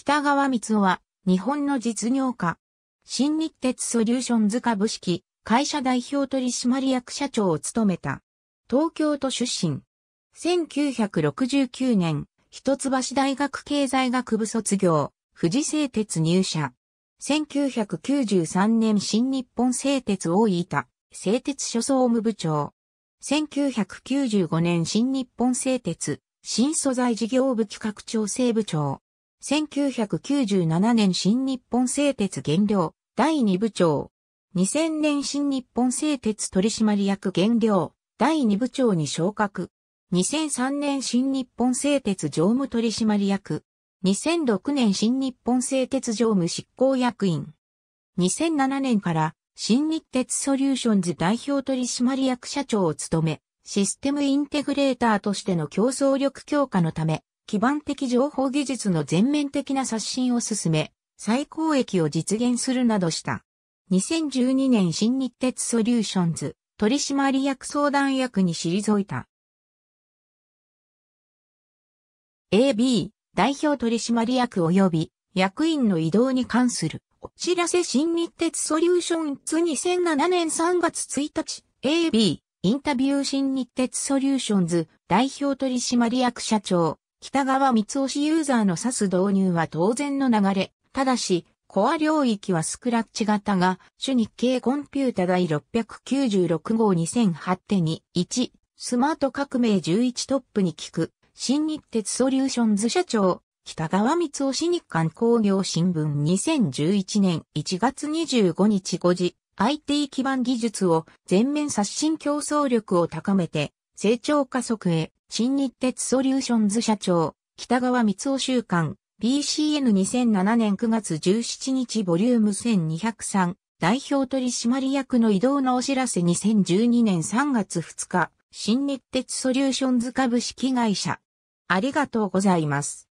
北川光雄は、日本の実業家。新日鉄ソリューションズ株式、会社代表取締役社長を務めた。東京都出身。1969年、一橋大学経済学部卒業、富士製鉄入社。1993年新日本製鉄大分、製鉄所総務部長。1995年新日本製鉄、新素材事業部企画調整部長。1997年新日本製鉄原料、第2部長。2000年新日本製鉄取締役原料、第2部長に昇格。2003年新日本製鉄常務取締役。2006年新日本製鉄常務執行役員。2007年から新日鉄ソリューションズ代表取締役社長を務め、システムインテグレーターとしての競争力強化のため、基盤的情報技術の全面的な刷新を進め、最高益を実現するなどした。2012年新日鉄ソリューションズ取締役相談役に退いた。AB 代表取締役及び役員の移動に関するお知らせ新日鉄ソリューションズ2007年3月1日 AB インタビュー新日鉄ソリューションズ代表取締役社長北川三義ユーザーの指す導入は当然の流れ。ただし、コア領域はスクラッチ型が、主日経コンピュータ第696号2008.2.1、スマート革命11トップに聞く、新日鉄ソリューションズ社長、北川光雄市日刊工業新聞2011年1月25日5時、IT 基盤技術を全面刷新競争力を高めて、成長加速へ、新日鉄ソリューションズ社長、北川光雄週刊、BCN2007 年9月17日ボリューム1203、代表取締役の移動のお知らせ2012年3月2日、新日鉄ソリューションズ株式会社。ありがとうございます。